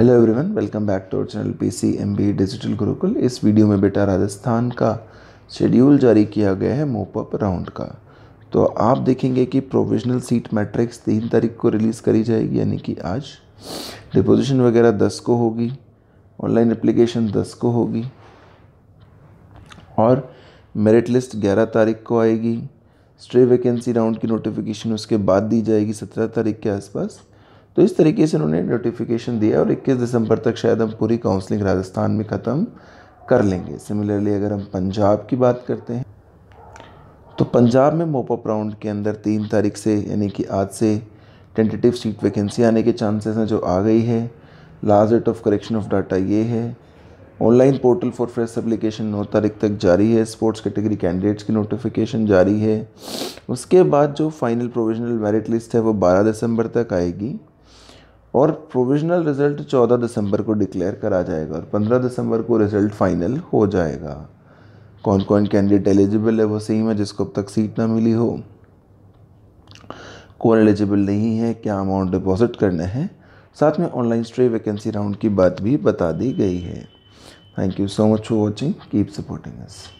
hello everyone welcome back to our channel P C M B digital Gurukul इस video में बेटा राजस्थान का schedule जारी किया गया है मोपअप राउंड का तो आप देखेंगे कि प्रोविजनल सीट मैट्रिक्स तीन तारीख को रिलीज़ करी जाएगी यानी कि आज डिपोजिशन वगैरह दस को होगी ऑनलाइन एप्लीकेशन दस को होगी और मेरिट लिस्ट ग्यारह तारीख को आएगी स्ट्रे वैकेंसी राउंड की नोटिफिकेशन उसके बाद दी जाएगी सत्रह तारीख के आसपास तो इस तरीके से उन्होंने नोटिफिकेशन दिया और 21 दिसंबर तक शायद हम पूरी काउंसलिंग राजस्थान में ख़त्म कर लेंगे सिमिलरली अगर हम पंजाब की बात करते हैं तो पंजाब में मोपअप राउंड के अंदर तीन तारीख से यानी कि आज से टेंटेटिव सीट वैकेंसी आने के चांसेस हैं जो आ गई है last date of correction of data ये है online portal for fresh application नौ तारीख तक जारी है स्पोर्ट्स कैटेगरी कैंडिडेट्स की नोटिफिकेशन जारी है उसके बाद जो फाइनल प्रोविजनल मेरिट लिस्ट है वो 12 दिसंबर तक आएगी और प्रोविजनल रिज़ल्ट 14 दिसंबर को डिक्लेयर करा जाएगा और 15 दिसंबर को रिज़ल्ट फाइनल हो जाएगा कौन कौन कैंडिडेट एलिजिबल है वो सही है जिसको अब तक सीट ना मिली हो कौन एलिजिबल नहीं है क्या अमाउंट डिपॉजिट करना है साथ में ऑनलाइन स्ट्रे वैकेंसी राउंड की बात भी बता दी गई है thank you so much for watching keep supporting us